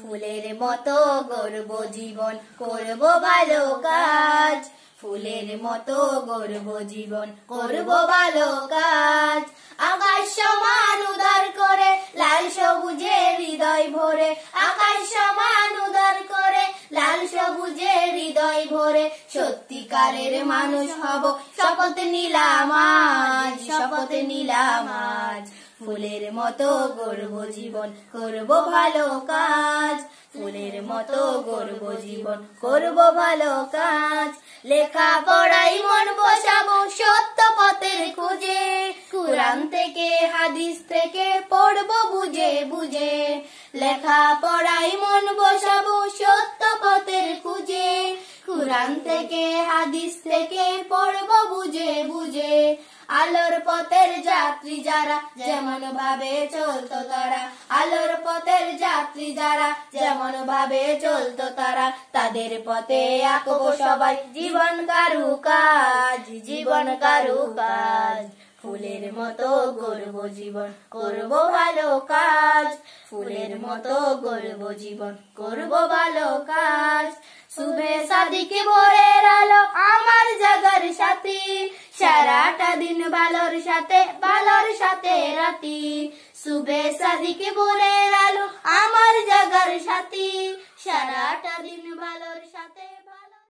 ফুলের মতো গর্ব জীবন করব ভালো কাজ ফুলের মতো গর্ব জীবন করব ভালো কাজ আকাশ সমান উদার করে লাল সবুজে হৃদয় ভরে আকাশ সমান উদার করে লাল সবুজে হৃদয় ভরে সত্যিকারের মানুষ হব শপথ নিলাম আজ শপথ নিলাম আজ ফুলের মতো গর্ব জীবন করব ভালো কাজ ফুলের মতো গর্ব জীবন করব ভালো কাজ লেখা পড়াই মন বসাবো সত্য পথের খুঁজে কোরআন থেকে হাদিস থেকে পড়ব বুঝে বুঝে লেখা পড়াই মন বসাবো সত্য পথের খুঁজে কোরআন থেকে হাদিস থেকে পড়ব বুঝে বুঝে আলোর পথের যাত্রী যারা যেমন ভাবে চলতো তারা আলোর পথের যাত্রী যারা যেমন ভাবে চলতো তারা তাদের পথে আঁকবো সবাই জীবন কারু কাজ জীবন কারু কাজ ফুলের মতো গর্ব জীবন করব ভালো কাজ ফুলের মতো গর্ব জীবন করব ভালো কাজ শুভে সাদিকে ভোরের আলো কাটা দিন বালোর সাথে বালোর সাথে রাতি সুবে সাদিকে বলে আলো আমার জাগার সাথী সারাটা দিন বালোর সাথে